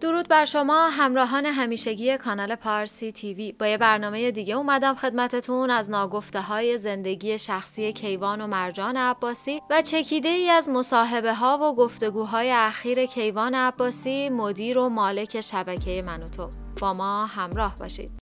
درود بر شما همراهان همیشگی کانال پارسی تیوی با یه برنامه دیگه اومدم خدمتتون از ناگفته های زندگی شخصی کیوان و مرجان عباسی و چکیده ای از مصاحبه ها و گفتگوهای اخیر کیوان عباسی مدیر و مالک شبکه منوتو با ما همراه باشید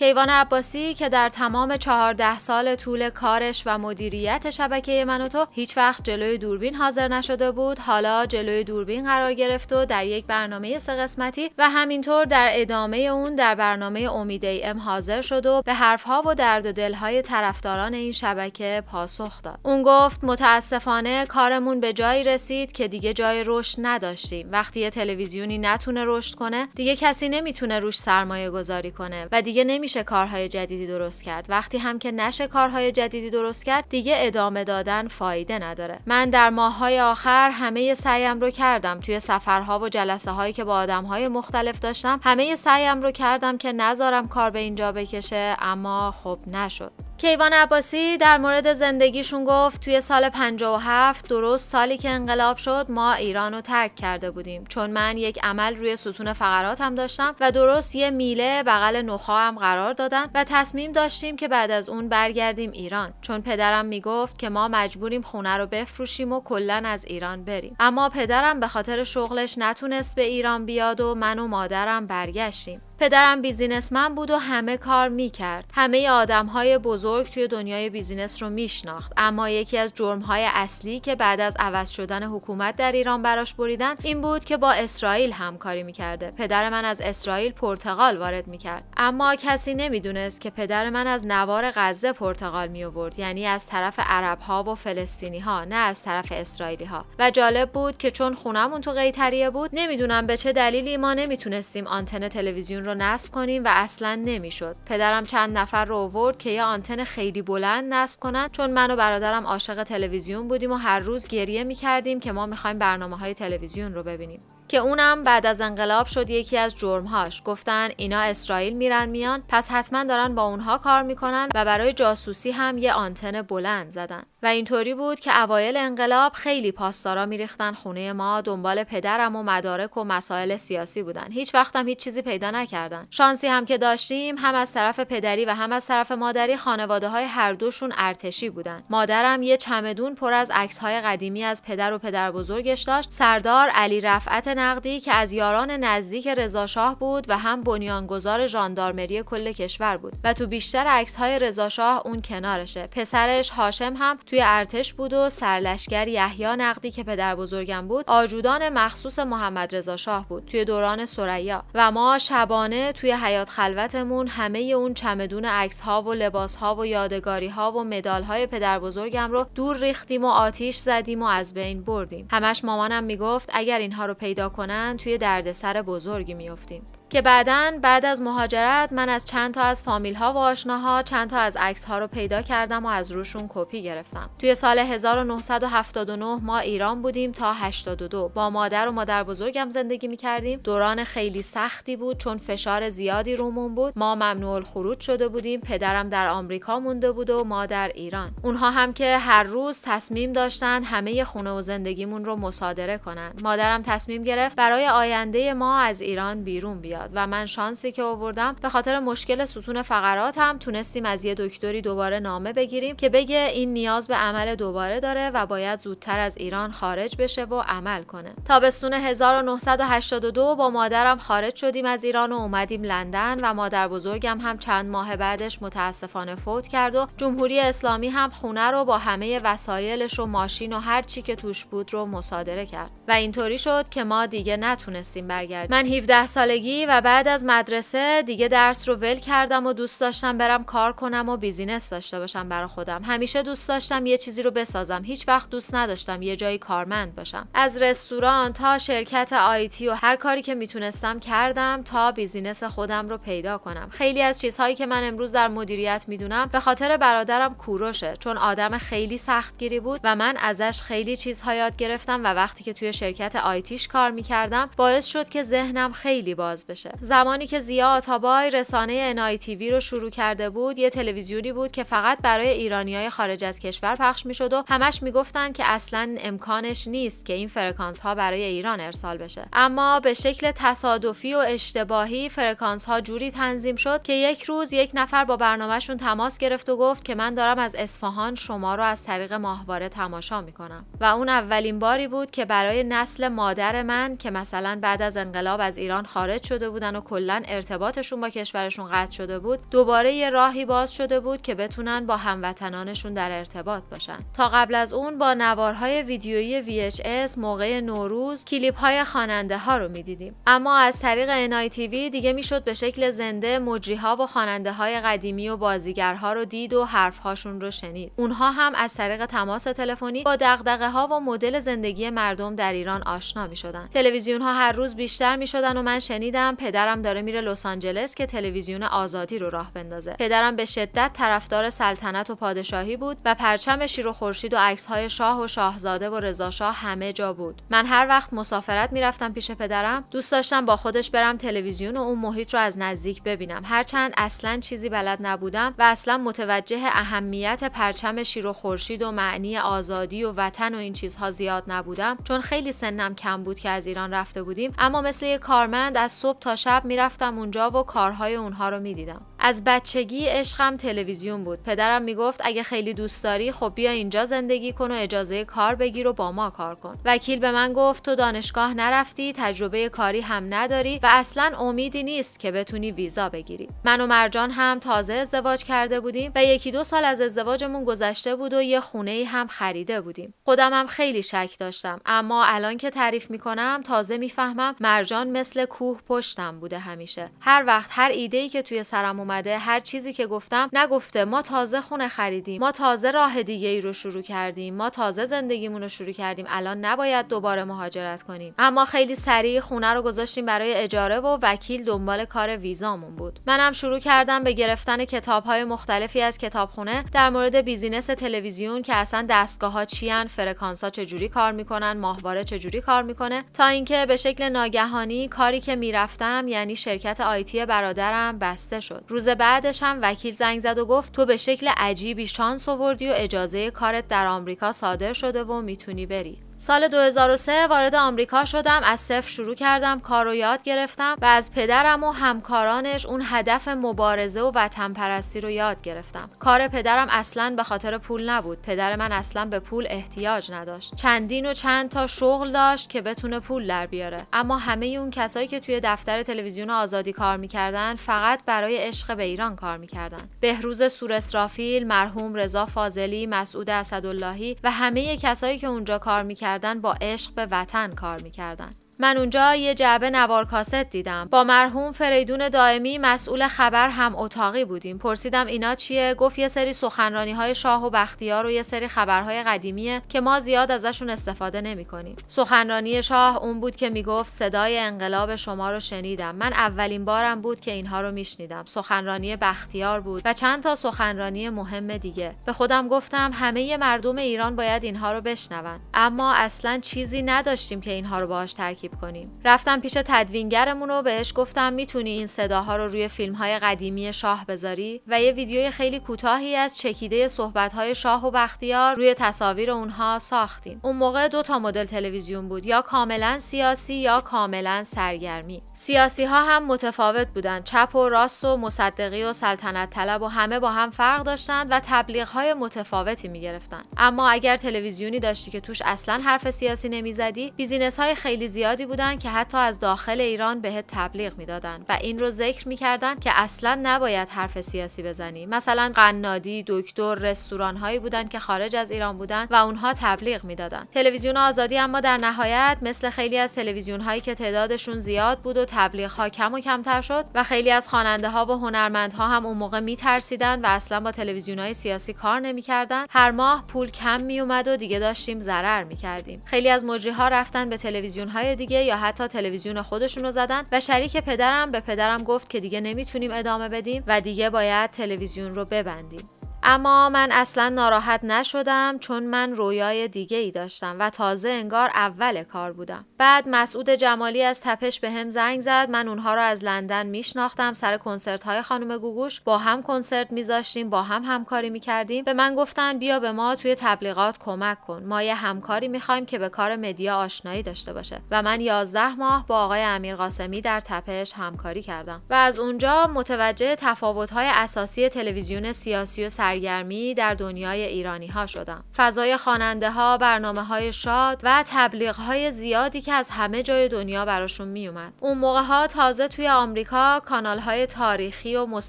کیوان عباسی که در تمام چهارده سال طول کارش و مدیریت شبکه منوتو هیچ وقت جلوی دوربین حاضر نشده بود حالا جلوی دوربین قرار گرفت و در یک برنامه سه قسمتی و همینطور در ادامه اون در برنامه امید ای ام حاضر شد و به حرفها و درد و دلهای طرفداران این شبکه پاسخ داد اون گفت متاسفانه کارمون به جایی رسید که دیگه جای رشد نداشتیم وقتی یه تلویزیونی نتونه رشد کنه دیگه کسی نمیتونه روش سرمایه گذاری کنه و دیگه نمی نمیشه کارهای جدیدی درست کرد وقتی هم که نشه کارهای جدیدی درست کرد دیگه ادامه دادن فایده نداره من در ماههای آخر همه سعیم رو کردم توی سفرها و جلسه هایی که با های مختلف داشتم همه سعیم رو کردم که نذارم کار به اینجا بکشه اما خب نشد کیوان عباسی در مورد زندگیشون گفت توی سال 57 درست سالی که انقلاب شد ما ایران رو ترک کرده بودیم چون من یک عمل روی ستون فقراتم داشتم و درست یه میله بغل نخواهم قرار دادن و تصمیم داشتیم که بعد از اون برگردیم ایران چون پدرم میگفت که ما مجبوریم خونه رو بفروشیم و کلا از ایران بریم اما پدرم به خاطر شغلش نتونست به ایران بیاد و من و مادرم برگشتیم پدرم بیزینسمن بود و همه کار میکرد همه آدم های بزرگ توی دنیای بیزینس رو میشناخت اما یکی از جرم های اصلی که بعد از عوض شدن حکومت در ایران براش بریدن این بود که با اسرائیل همکاری میکرده پدر من از اسرائیل پرتغال وارد میکرد اما کسی نمیدونست که پدر من از نوار غزه پرتغال می یعنی از طرف عرب ها و فلسطینی ها نه از طرف اسرائیلی ها و جالب بود که چون خونمون تو قیتریه بود نمیدونم به چه دلیلی ما نمیتونستیم آنتن تلویزیون رو نصب کنیم و اصلا نمیشد پدرم چند نفر رو آورد که یه آنتن خیلی بلند نصب کنن چون من و برادرم عاشق تلویزیون بودیم و هر روز گریه کردیم که ما میخوایم برنامه های تلویزیون رو ببینیم که اونم بعد از انقلاب شد یکی از جرمهاش گفتن اینا اسرائیل میرن میان پس حتما دارن با اونها کار میکنن و برای جاسوسی هم یه آنتن بلند زدن و اینطوری بود که اوایل انقلاب خیلی پاسدارا میریختن خونه ما دنبال پدرم و مدارک و مسائل سیاسی بودن هیچ وقتم هیچ چیزی پیدا نکردن شانسی هم که داشتیم هم از طرف پدری و هم از طرف مادری خانواده های هر دوشون ارتشی بودن مادرم یه چمدون پر از عکس های قدیمی از پدر و پدر بزرگش داشت سردار علی رفعت نقدی که از یاران نزدیک رضاشاه بود و هم بنیانگذار ژاندارمری کل کشور بود و تو بیشتر عکس های رضاشاه اون کنارشه پسرش هاشم هم توی ارتش بود و سرلشکر یحیی نقدی که پدر بزرگم بود آجودان مخصوص محمد رضا شاه بود توی دوران سریا و ما شبانه توی حیات خلوتمون همه اون چمدون عکس ها و لباس ها و یادگاری ها و مدال های پدر بزرگم رو دور ریختیم و آتیش زدیم و از بین بردیم همش مامانم میگفت اگر اینها رو پیدا کنن توی دردسر بزرگی میافتیم که بعدا بعد از مهاجرت من از چند تا از فامیل ها و آشناها چند تا از عکس ها رو پیدا کردم و از روشون کپی گرفتم توی سال 1979 ما ایران بودیم تا 82 با مادر و مادر بزرگم زندگی می کردیم دوران خیلی سختی بود چون فشار زیادی رومون بود ما ممنوع خروج شده بودیم پدرم در آمریکا مونده بود و مادر ایران اونها هم که هر روز تصمیم داشتن همه خونه و زندگیمون رو مصادره کنن مادرم تصمیم گرفت برای آینده ما از ایران بیرون بیاد و من شانسی که آوردم به خاطر مشکل ستون فقرات هم تونستیم از یه دکتری دوباره نامه بگیریم که بگه این نیاز به عمل دوباره داره و باید زودتر از ایران خارج بشه و عمل کنه تابستون 1982 با مادرم خارج شدیم از ایران و اومدیم لندن و مادر بزرگم هم چند ماه بعدش متاسفانه فوت کرد و جمهوری اسلامی هم خونه رو با همه وسایلش و ماشین و هر چی که توش بود رو مصادره کرد و اینطوری شد که ما دیگه نتونستیم برگردیم من 17 سالگی و بعد از مدرسه دیگه درس رو ول کردم و دوست داشتم برم کار کنم و بیزینس داشته باشم برا خودم همیشه دوست داشتم یه چیزی رو بسازم هیچ وقت دوست نداشتم یه جایی کارمند باشم از رستوران تا شرکت آیتی و هر کاری که میتونستم کردم تا بیزینس خودم رو پیدا کنم خیلی از چیزهایی که من امروز در مدیریت میدونم به خاطر برادرم کوروشه چون آدم خیلی سختگیری بود و من ازش خیلی چیزها یاد گرفتم و وقتی که توی شرکت آیتیش کار میکردم باعث شد که ذهنم خیلی باز بشه زمانی که زیا آتابای رسانه تیوی رو شروع کرده بود یه تلویزیونی بود که فقط برای های خارج از کشور پخش میشد و همش میگفتند که اصلا امکانش نیست که این فرکانس ها برای ایران ارسال بشه اما به شکل تصادفی و اشتباهی فرکانس ها جوری تنظیم شد که یک روز یک نفر با برنامهشون تماس گرفت و گفت که من دارم از اصفهان شما رو از طریق ماهواره تماشا میکنم و اون اولین باری بود که برای نسل مادر من که مثلا بعد از انقلاب از ایران خارج شده بودن و کلا ارتباطشون با کشورشون قطع شده بود دوباره یه راهی باز شده بود که بتونن با هموطنانشون در ارتباط باشن تا قبل از اون با نوارهای ویدیویی VHS موقع نوروز کلیپ های خواننده ها رو میدیدیم اما از طریق NITV دیگه میشد به شکل زنده مجری ها و خواننده های قدیمی و بازیگرها رو دید و حرف هاشون رو شنید اونها هم از طریق تماس تلفنی با دغدغه ها و مدل زندگی مردم در ایران آشنا می شدن تلویزیون ها هر روز بیشتر می و من شنیدم پدرم داره میره لس آنجلس که تلویزیون آزادی رو راه بندازه پدرم به شدت طرفدار سلطنت و پادشاهی بود و پرچم شیر و خورشید و عکس‌های شاه و شاهزاده و شاه همه جا بود من هر وقت مسافرت میرفتم پیش پدرم دوست داشتم با خودش برم تلویزیون و اون محیط رو از نزدیک ببینم هرچند اصلا چیزی بلد نبودم و اصلا متوجه اهمیت پرچم شیر و خورشید و معنی آزادی و وطن و این چیزها زیاد نبودم چون خیلی سنم کم بود که از ایران رفته بودیم اما مثل کارمند از صبح تا شب میرفتم اونجا و کارهای اونها رو میدیدم از بچگی عشقم تلویزیون بود پدرم میگفت اگه خیلی دوست داری خب بیا اینجا زندگی کن و اجازه کار بگیر و با ما کار کن وکیل به من گفت تو دانشگاه نرفتی تجربه کاری هم نداری و اصلا امیدی نیست که بتونی ویزا بگیری من و مرجان هم تازه ازدواج کرده بودیم و یکی دو سال از ازدواجمون گذشته بود و یه خونه هم خریده بودیم خودم هم خیلی شک داشتم اما الان که تعریف میکنم تازه میفهمم مرجان مثل کوه پشتم بوده همیشه هر وقت هر ایده ای که توی سرم اومده هر چیزی که گفتم نگفته ما تازه خونه خریدیم ما تازه راه دیگه ای رو شروع کردیم ما تازه زندگیمون رو شروع کردیم الان نباید دوباره مهاجرت کنیم اما خیلی سریع خونه رو گذاشتیم برای اجاره و وکیل دنبال کار ویزامون بود منم شروع کردم به گرفتن کتاب‌های مختلفی از کتابخونه در مورد بیزینس تلویزیون که اصلا دستگاه ها چیان فرکانس ها چجوری کار میکنن ماهواره چجوری کار میکنه تا اینکه به شکل ناگهانی کاری که میرفتم یعنی شرکت آیتی برادرم بسته شد روز بعدش هم وکیل زنگ زد و گفت تو به شکل عجیبی شانس آوردی و اجازه کارت در آمریکا صادر شده و میتونی بری. سال 2003 وارد آمریکا شدم از صفر شروع کردم کار و یاد گرفتم و از پدرم و همکارانش اون هدف مبارزه و وطن پرستی رو یاد گرفتم کار پدرم اصلا به خاطر پول نبود پدر من اصلا به پول احتیاج نداشت چندین و چند تا شغل داشت که بتونه پول در بیاره اما همه اون کسایی که توی دفتر تلویزیون آزادی کار میکردن فقط برای عشق به ایران کار میکردن بهروز سور اسرافیل مرحوم رضا فاضلی مسعود اسداللهی و همه کسایی که اونجا کار کردن با عشق به وطن کار میکردن من اونجا یه جعبه نوار کاست دیدم با مرحوم فریدون دائمی مسئول خبر هم اتاقی بودیم پرسیدم اینا چیه گفت یه سری سخنرانی های شاه و بختیار و یه سری خبرهای قدیمیه که ما زیاد ازشون استفاده نمیکنیم سخنرانی شاه اون بود که میگفت صدای انقلاب شما رو شنیدم من اولین بارم بود که اینها رو میشنیدم سخنرانی بختیار بود و چند تا سخنرانی مهم دیگه به خودم گفتم همه مردم ایران باید اینها رو بشنون اما اصلا چیزی نداشتیم که اینها رو باهاش ترکیب کنیم رفتم پیش تدوینگرمون و بهش گفتم میتونی این صداها رو روی فیلمهای قدیمی شاه بذاری و یه ویدیوی خیلی کوتاهی از چکیده صحبتهای شاه و بختیار روی تصاویر اونها ساختیم اون موقع دو تا مدل تلویزیون بود یا کاملا سیاسی یا کاملا سرگرمی سیاسی ها هم متفاوت بودن چپ و راست و مصدقی و سلطنت طلب و همه با هم فرق داشتند و تبلیغ های متفاوتی می اما اگر تلویزیونی داشتی که توش اصلا حرف سیاسی نمیزدی بیزینس های خیلی زیاد زیادی بودن که حتی از داخل ایران بهت تبلیغ میدادن و این رو ذکر میکردن که اصلا نباید حرف سیاسی بزنی مثلا قنادی دکتر رستوران هایی بودن که خارج از ایران بودن و اونها تبلیغ میدادن تلویزیون آزادی اما در نهایت مثل خیلی از تلویزیون هایی که تعدادشون زیاد بود و تبلیغ ها کم و کمتر شد و خیلی از خواننده ها و هنرمندها هم اون موقع میترسیدن و اصلا با تلویزیون های سیاسی کار نمیکردن هر ماه پول کم میومد و دیگه داشتیم ضرر میکردیم خیلی از مجری ها رفتن به تلویزیون های دیگه یا حتی تلویزیون خودشون رو زدن و شریک پدرم به پدرم گفت که دیگه نمیتونیم ادامه بدیم و دیگه باید تلویزیون رو ببندیم اما من اصلا ناراحت نشدم چون من رویای دیگه ای داشتم و تازه انگار اول کار بودم. بعد مسعود جمالی از تپش به هم زنگ زد من اونها رو از لندن میشناختم سر کنسرت های خانم گوگوش با هم کنسرت میذاشتیم با هم همکاری میکردیم به من گفتن بیا به ما توی تبلیغات کمک کن ما یه همکاری میخوایم که به کار مدیا آشنایی داشته باشه و من 11 ماه با آقای امیر قاسمی در تپش همکاری کردم و از اونجا متوجه تفاوت های اساسی تلویزیون سیاسی و سر سرگرمی در دنیای ایرانی ها شدم. فضای خواننده ها، برنامه های شاد و تبلیغ های زیادی که از همه جای دنیا براشون می اومد. اون موقع ها تازه توی آمریکا کانال های تاریخی و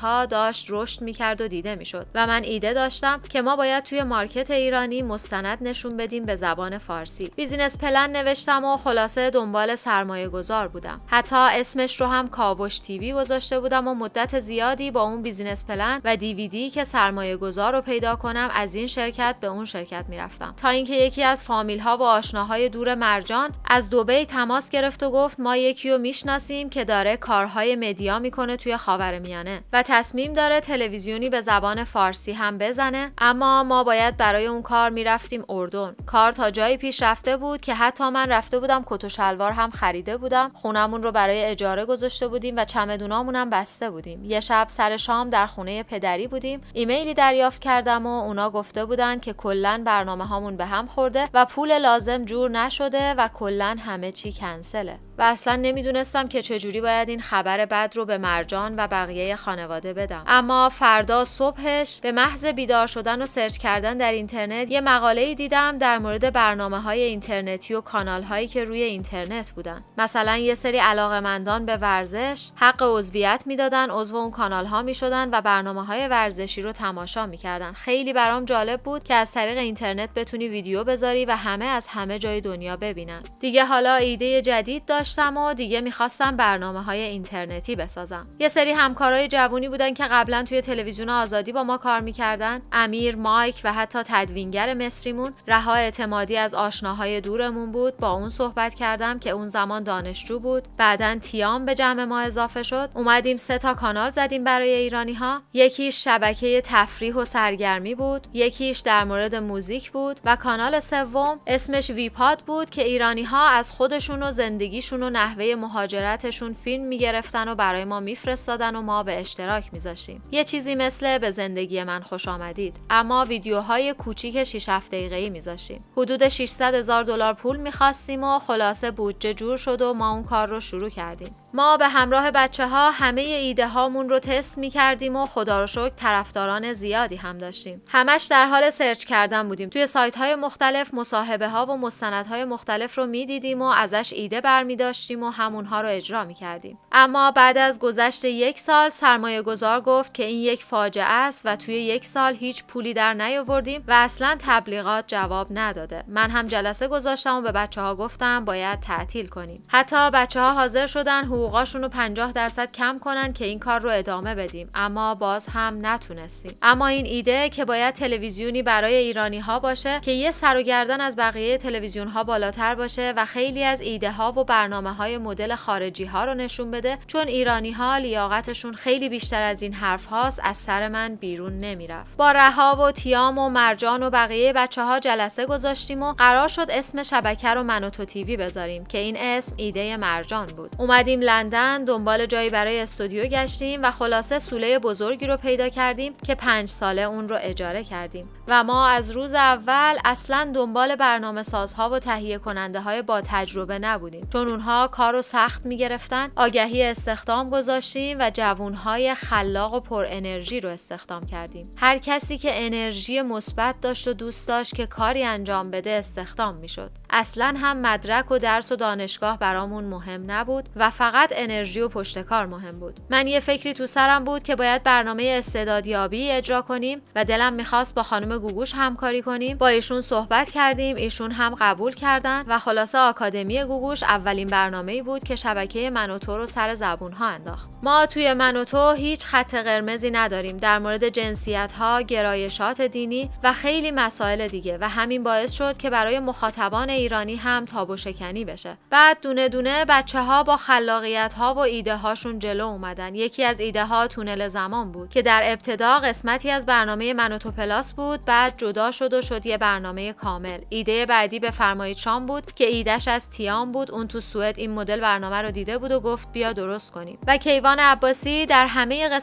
ها داشت رشد میکرد و دیده میشد و من ایده داشتم که ما باید توی مارکت ایرانی مستند نشون بدیم به زبان فارسی. بیزینس پلن نوشتم و خلاصه دنبال سرمایه گذار بودم. حتی اسمش رو هم کاوش تیوی گذاشته بودم و مدت زیادی با اون بیزینس پلن و دیویدی که سرمایه گذار رو پیدا کنم از این شرکت به اون شرکت میرفتم تا اینکه یکی از فامیل ها و آشناهای دور مرجان از دوبه تماس گرفت و گفت ما یکی رو میشناسیم که داره کارهای مدیا میکنه توی میانه و تصمیم داره تلویزیونی به زبان فارسی هم بزنه اما ما باید برای اون کار میرفتیم اردن کار تا جایی پیش رفته بود که حتی من رفته بودم کت و شلوار هم خریده بودم خونمون رو برای اجاره گذاشته بودیم و چمدونامون هم بسته بودیم یه شب سر شام در خونه پدری بودیم ایمیل ایمیلی دریافت کردم و اونا گفته بودن که کلا برنامه هامون به هم خورده و پول لازم جور نشده و کلا همه چی کنسله و اصلا نمیدونستم که چجوری باید این خبر بد رو به مرجان و بقیه خانواده بدم اما فردا صبحش به محض بیدار شدن و سرچ کردن در اینترنت یه مقاله دیدم در مورد برنامه های اینترنتی و کانال هایی که روی اینترنت بودن مثلا یه سری علاقمندان به ورزش حق عضویت میدادن عضو اون کانال ها شدن و برنامه های ورزشی رو تماشا میکردن خیلی برام جالب بود که از طریق اینترنت بتونی ویدیو بذاری و همه از همه جای دنیا ببینن دیگه حالا ایده جدید داشت داشتم و دیگه میخواستم برنامه های اینترنتی بسازم یه سری همکارای جوونی بودن که قبلا توی تلویزیون آزادی با ما کار میکردن امیر مایک و حتی تدوینگر مصریمون رها اعتمادی از آشناهای دورمون بود با اون صحبت کردم که اون زمان دانشجو بود بعدا تیام به جمع ما اضافه شد اومدیم سه تا کانال زدیم برای ایرانی ها یکیش شبکه تفریح و سرگرمی بود یکیش در مورد موزیک بود و کانال سوم اسمش ویپاد بود که ایرانی ها از خودشون و زندگیشون خودشون و نحوه مهاجرتشون فیلم میگرفتن و برای ما میفرستادن و ما به اشتراک میذاشیم یه چیزی مثل به زندگی من خوش آمدید اما ویدیوهای کوچیک 6 7 دقیقه‌ای میذاشیم حدود 600 هزار دلار پول میخواستیم و خلاصه بودجه جور شد و ما اون کار رو شروع کردیم ما به همراه بچه ها همه ایده هامون رو تست کردیم و خدا رو شکر طرفداران زیادی هم داشتیم همش در حال سرچ کردن بودیم توی سایت های مختلف مصاحبه ها و مستندهای مختلف رو میدیدیم و ازش ایده می داشتیم و رو اجرا می کردیم. اما بعد از گذشت یک سال سرمایه گذار گفت که این یک فاجعه است و توی یک سال هیچ پولی در نیاوردیم و اصلا تبلیغات جواب نداده. من هم جلسه گذاشتم و به بچه ها گفتم باید تعطیل کنیم. حتی بچه ها حاضر شدن حقوقاشون رو 50 درصد کم کنن که این کار رو ادامه بدیم اما باز هم نتونستیم. اما این ایده که باید تلویزیونی برای ایرانی ها باشه که یه سر و گردن از بقیه تلویزیون ها بالاتر باشه و خیلی از ایده ها و برنامه های مدل خارجی ها رو نشون بده چون ایرانی ها لیاقتشون خیلی بیشتر از این حرف هاست از سر من بیرون نمیرفت با رها و تیام و مرجان و بقیه بچه ها جلسه گذاشتیم و قرار شد اسم شبکه رو من تو تیوی بذاریم که این اسم ایده مرجان بود اومدیم لندن دنبال جایی برای استودیو گشتیم و خلاصه سوله بزرگی رو پیدا کردیم که پنج ساله اون رو اجاره کردیم و ما از روز اول اصلا دنبال برنامه سازها و تهیه کننده های با تجربه نبودیم چون جوونها کار رو سخت گرفتن آگهی استخدام گذاشتیم و جوونهای خلاق و پر انرژی رو استخدام کردیم هر کسی که انرژی مثبت داشت و دوست داشت که کاری انجام بده استخدام شد. اصلا هم مدرک و درس و دانشگاه برامون مهم نبود و فقط انرژی و پشت کار مهم بود من یه فکری تو سرم بود که باید برنامه استعدادیابی اجرا کنیم و دلم میخواست با خانم گوگوش همکاری کنیم با ایشون صحبت کردیم ایشون هم قبول کردن و خلاصه آکادمی گوگوش اولین برنامه‌ای بود که شبکه منوتو رو سر زبون ها انداخت ما توی منوتو هیچ خط قرمزی نداریم در مورد جنسیت ها گرایشات دینی و خیلی مسائل دیگه و همین باعث شد که برای مخاطبان ایرانی هم تابو شکنی بشه بعد دونه دونه بچه ها با خلاقیت ها و ایده هاشون جلو اومدن یکی از ایده ها تونل زمان بود که در ابتدا قسمتی از برنامه منوتو پلاس بود بعد جدا شد و شد یه برنامه کامل ایده بعدی به فرمایید شام بود که ایدهش از تیام بود اون تو این مدل برنامه رو دیده بود و گفت بیا درست کنیم و کیوان عباسی در همه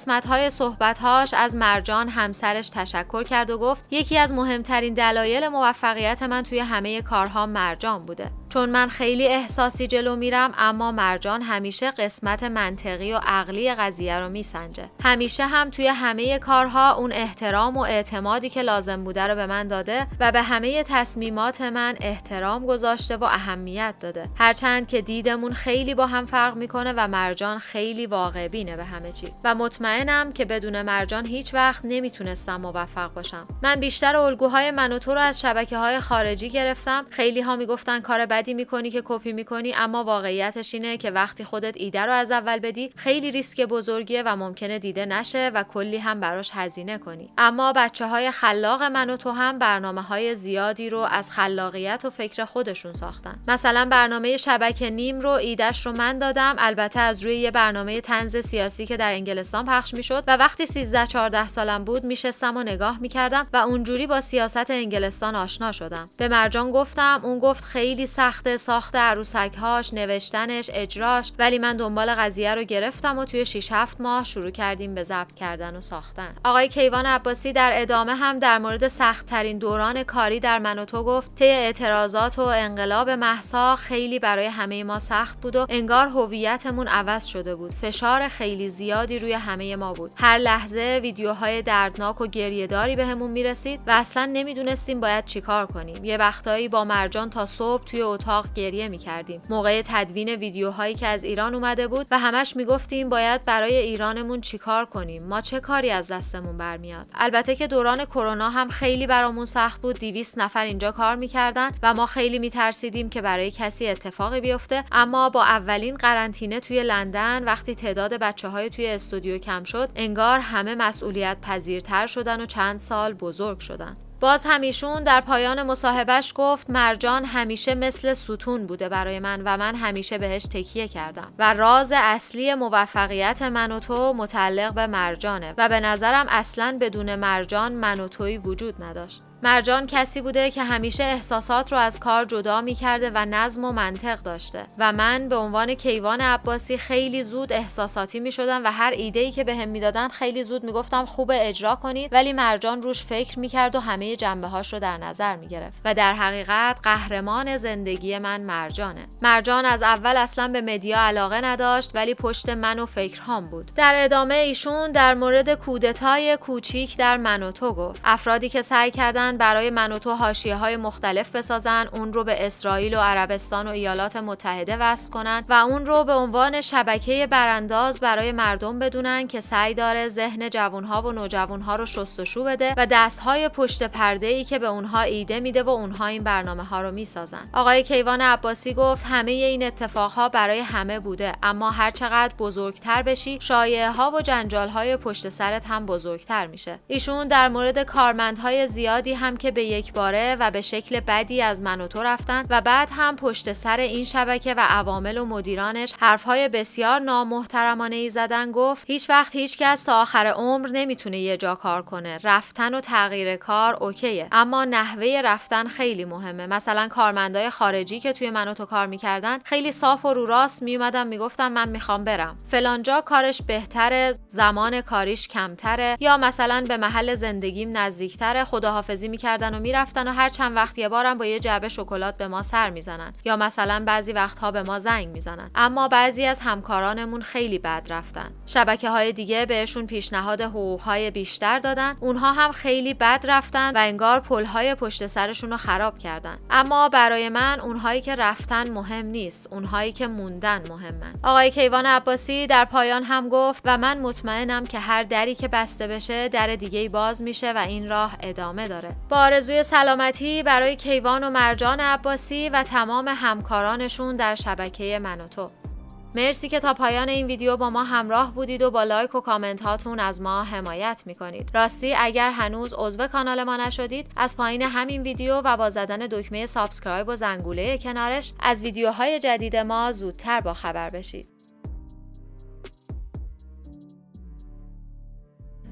صحبت هاش از مرجان همسرش تشکر کرد و گفت یکی از مهمترین دلایل موفقیت من توی همه کارها مرجان بوده چون من خیلی احساسی جلو میرم اما مرجان همیشه قسمت منطقی و عقلی قضیه رو میسنجه همیشه هم توی همه کارها اون احترام و اعتمادی که لازم بوده رو به من داده و به همه تصمیمات من احترام گذاشته و اهمیت داده هرچند که دیدمون خیلی با هم فرق میکنه و مرجان خیلی واقع بینه به همه چی و مطمئنم که بدون مرجان هیچ وقت نمیتونستم موفق باشم من بیشتر الگوهای من و تو رو از شبکه های خارجی گرفتم خیلی ها میگفتن کار بدی میکنی که کپی میکنی اما واقعیتش اینه که وقتی خودت ایده رو از اول بدی خیلی ریسک بزرگیه و ممکنه دیده نشه و کلی هم براش هزینه کنی اما بچه های خلاق من و تو هم برنامه های زیادی رو از خلاقیت و فکر خودشون ساختن مثلا برنامه شبکه نیم رو ایدش رو من دادم البته از روی یه برنامه تنز سیاسی که در انگلستان پخش میشد و وقتی 13 14 سالم بود میشستم و نگاه میکردم و اونجوری با سیاست انگلستان آشنا شدم به مرجان گفتم اون گفت خیلی سخته ساخت عروسکهاش نوشتنش اجراش ولی من دنبال قضیه رو گرفتم و توی 6 7 ماه شروع کردیم به ضبط کردن و ساختن آقای کیوان عباسی در ادامه هم در مورد سخت ترین دوران کاری در من و تو گفت طی اعتراضات و انقلاب محسا خیلی برای همه ما سخت بود و انگار هویتمون عوض شده بود فشار خیلی زیادی روی همه ما بود هر لحظه ویدیوهای دردناک و گریهداری بهمون به میرسید و اصلا نمیدونستیم باید چیکار کنیم یه وقتایی با مرجان تا صبح توی اتاق گریه می کردیم موقع تدوین ویدیوهایی که از ایران اومده بود و همش می باید برای ایرانمون چیکار کنیم ما چه کاری از دستمون برمیاد البته که دوران کرونا هم خیلی برامون سخت بود 200 نفر اینجا کار میکردن و ما خیلی میترسیدیم که برای کسی اتفاقی بیفته اما با اولین قرنطینه توی لندن وقتی تعداد بچه های توی استودیو کم شد انگار همه مسئولیت پذیرتر شدن و چند سال بزرگ شدن باز همیشون در پایان مصاحبهش گفت مرجان همیشه مثل ستون بوده برای من و من همیشه بهش تکیه کردم و راز اصلی موفقیت من و تو متعلق به مرجانه و به نظرم اصلا بدون مرجان من وجود نداشت مرجان کسی بوده که همیشه احساسات رو از کار جدا می کرده و نظم و منطق داشته و من به عنوان کیوان عباسی خیلی زود احساساتی می شدم و هر ایده ای که به هم خیلی زود می گفتم خوب اجرا کنید ولی مرجان روش فکر می کرد و همه جنبه هاش رو در نظر می گرفت و در حقیقت قهرمان زندگی من مرجانه مرجان از اول اصلا به مدیا علاقه نداشت ولی پشت من و فکرهام بود در ادامه ایشون در مورد کودتای کوچیک در من گفت افرادی که سعی کردن برای من و تو های مختلف بسازن اون رو به اسرائیل و عربستان و ایالات متحده وصل کنن و اون رو به عنوان شبکه برانداز برای مردم بدونن که سعی داره ذهن جوانها و نوجوانها رو شستشو بده و دستهای پشت پرده ای که به اونها ایده میده و اونها این برنامه ها رو میسازن آقای کیوان عباسی گفت همه این اتفاقها برای همه بوده اما هر چقدر بزرگتر بشی شایعه ها و جنجال های پشت سرت هم بزرگتر میشه ایشون در مورد کارمندهای زیادی هم که به یک باره و به شکل بدی از من و تو رفتن و بعد هم پشت سر این شبکه و عوامل و مدیرانش حرفهای بسیار نامحترمانه ای زدن گفت هیچ وقت هیچ کس تا آخر عمر نمیتونه یه جا کار کنه رفتن و تغییر کار اوکیه اما نحوه رفتن خیلی مهمه مثلا کارمندای خارجی که توی من تو کار میکردن خیلی صاف و رو راست میومدن میگفتن من میخوام برم فلانجا کارش بهتره زمان کاریش کمتره یا مثلا به محل زندگیم نزدیکتره خداحافظی بازی میکردن و میرفتن و هر چند وقت یه بارم با یه جعبه شکلات به ما سر میزنن یا مثلا بعضی وقتها به ما زنگ میزنن اما بعضی از همکارانمون خیلی بد رفتن شبکه های دیگه بهشون پیشنهاد حقوق های بیشتر دادن اونها هم خیلی بد رفتن و انگار پل های پشت سرشون رو خراب کردن اما برای من اونهایی که رفتن مهم نیست اونهایی که موندن مهمن آقای کیوان عباسی در پایان هم گفت و من مطمئنم که هر دری که بسته بشه در دیگه باز میشه و این راه ادامه داره با آرزوی سلامتی برای کیوان و مرجان عباسی و تمام همکارانشون در شبکه من تو. مرسی که تا پایان این ویدیو با ما همراه بودید و با لایک و کامنت هاتون از ما حمایت میکنید. راستی اگر هنوز عضو کانال ما نشدید از پایین همین ویدیو و با زدن دکمه سابسکرایب و زنگوله کنارش از ویدیوهای جدید ما زودتر با خبر بشید.